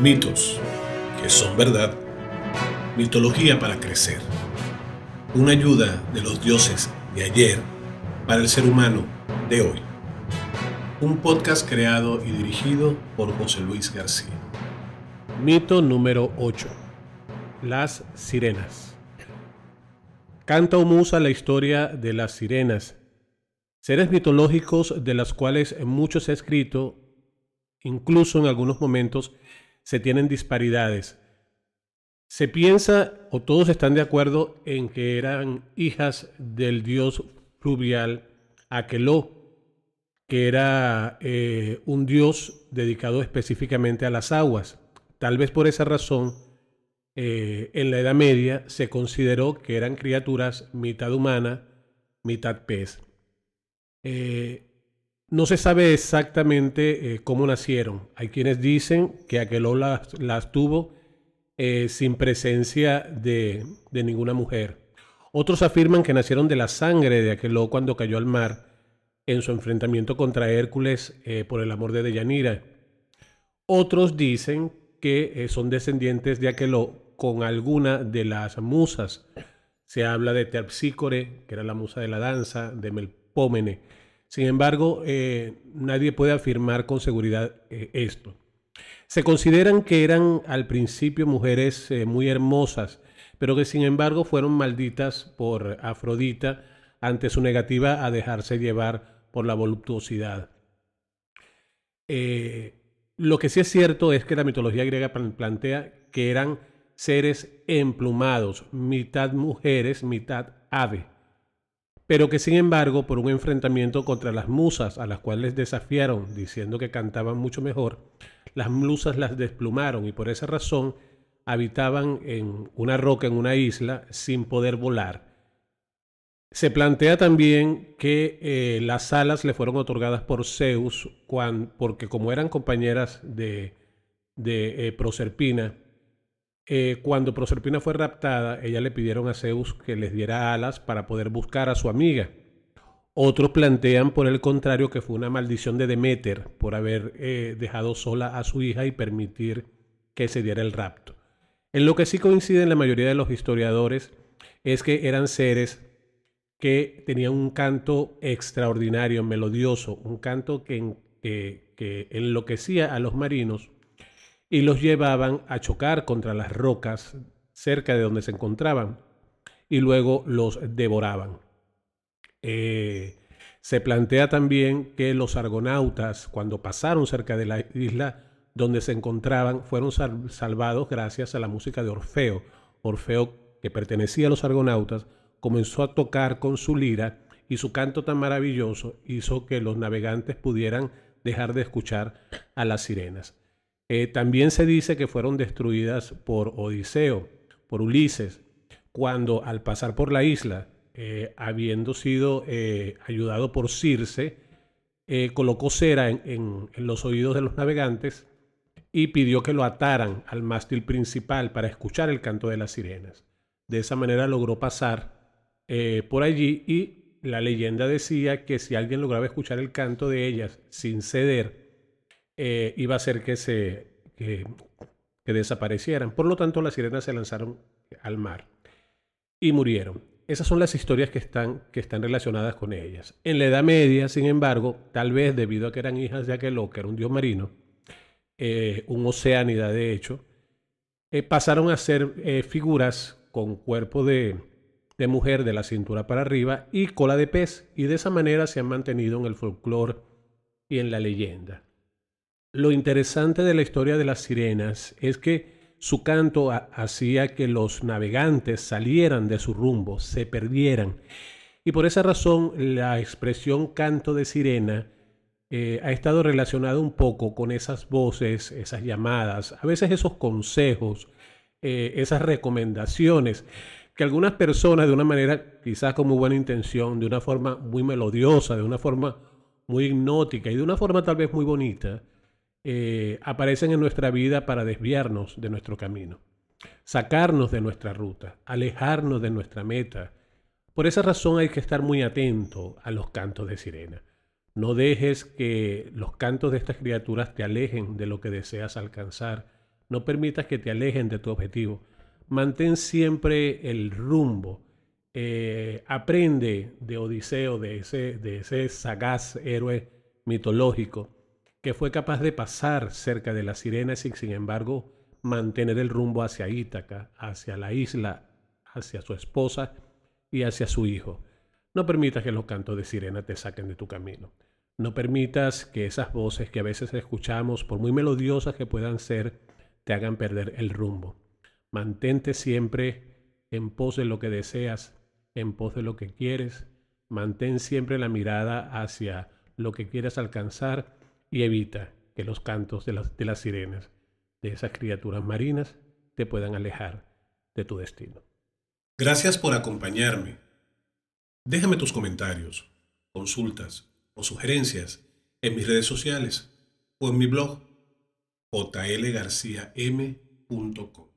Mitos, que son verdad. Mitología para crecer. Una ayuda de los dioses de ayer para el ser humano de hoy. Un podcast creado y dirigido por José Luis García. Mito número 8. Las sirenas. Canta o musa la historia de las sirenas, seres mitológicos de las cuales mucho se ha escrito, incluso en algunos momentos se tienen disparidades. Se piensa, o todos están de acuerdo, en que eran hijas del dios fluvial Aqueló, que era eh, un dios dedicado específicamente a las aguas. Tal vez por esa razón, eh, en la Edad Media se consideró que eran criaturas mitad humana, mitad pez. Eh, no se sabe exactamente eh, cómo nacieron. Hay quienes dicen que Aqueló las, tuvo eh, sin presencia de, ninguna mujer. Otros afirman que nacieron de la sangre de Aqueló cuando cayó al mar en su enfrentamiento contra Hércules eh, por el amor de Deyanira. Otros dicen que son descendientes de Aqueló con alguna de las musas. Se habla de Terpsícore, que era la musa de la danza, de Melpómene sin embargo, eh, nadie puede afirmar con seguridad eh, esto. Se consideran que eran al principio mujeres eh, muy hermosas, pero que sin embargo fueron malditas por Afrodita ante su negativa a dejarse llevar por la voluptuosidad. lo que sí es cierto es que la mitología griega plantea que eran seres emplumados, mitad mujeres, mitad ave pero que sin embargo por un enfrentamiento contra las musas a las cuales desafiaron diciendo que cantaban mucho mejor, las musas las desplumaron y por esa razón habitaban en una roca en una isla sin poder volar. Se plantea también que eh, las alas le fueron otorgadas por Zeus porque como eran compañeras de, eh, Proserpina, eh, cuando Proserpina fue raptada, ella le pidieron a Zeus que les diera alas para poder buscar a su amiga. Otros plantean, por el contrario, que fue una maldición de Demeter por haber eh, dejado sola a su hija y permitir que se diera el rapto. En lo que sí coinciden la mayoría de los historiadores es que eran seres que tenían un canto extraordinario, melodioso, un canto que enloquecía a los marinos y los llevaban a chocar contra las rocas cerca de donde se encontraban y luego los devoraban. Eh, se plantea también que los argonautas, cuando pasaron cerca de la isla donde se encontraban, fueron salvados gracias a la música de Orfeo. Orfeo, que pertenecía a los argonautas, comenzó a tocar con su lira y su canto tan maravilloso hizo que los navegantes pudieran dejar de escuchar a las sirenas. Eh, también se dice que fueron destruidas por Odiseo, por Ulises, cuando al pasar por la isla, eh, habiendo sido eh, ayudado por Circe, colocó cera en, los oídos de los navegantes y pidió que lo ataran al mástil principal para escuchar el canto de las sirenas. De esa manera logró pasar por allí y la leyenda decía que si alguien lograba escuchar el canto de ellas sin ceder eh, iba a ser que se desaparecieran. Por lo tanto, las sirenas se lanzaron al mar y murieron. Esas son las historias que están, que están relacionadas con ellas. En la Edad Media, sin embargo, tal vez debido a que eran hijas de Aqueló, que era un dios marino, eh, un oceánida de hecho, eh, pasaron a ser figuras con cuerpo de, de, mujer de la cintura para arriba y cola de pez, y de esa manera se han mantenido en el folclore y en la leyenda. Lo interesante de la historia de las sirenas es que su canto hacía que los navegantes salieran de su rumbo, se perdieran. Y por esa razón la expresión canto de sirena eh, ha estado relacionada un poco con esas voces, esas llamadas, a veces esos consejos, eh, esas recomendaciones que algunas personas de una manera quizás con muy buena intención, de una forma muy melodiosa, de una forma muy hipnótica y de una forma tal vez muy bonita, eh, aparecen en nuestra vida para desviarnos de nuestro camino, sacarnos de nuestra ruta, alejarnos de nuestra meta. Por esa razón hay que estar muy atento a los cantos de sirena. No dejes que los cantos de estas criaturas te alejen de lo que deseas alcanzar. No permitas que te alejen de tu objetivo. Mantén siempre el rumbo. Eh, aprende de Odiseo, de ese, de ese sagaz héroe mitológico que fue capaz de pasar cerca de las sirenas y sin embargo mantener el rumbo hacia Ítaca, hacia la isla, hacia su esposa y hacia su hijo. No permitas que los cantos de sirena te saquen de tu camino. No permitas que esas voces que a veces escuchamos, por muy melodiosas que puedan ser, te hagan perder el rumbo. Mantente siempre en pos de lo que deseas, en pos de lo que quieres. Mantén siempre la mirada hacia lo que quieras alcanzar y evita que los cantos de las, de sirenas, de esas criaturas marinas, te puedan alejar de tu destino. Gracias por acompañarme. Déjame tus comentarios, consultas o sugerencias en mis redes sociales o en mi blog jlgarciam.com.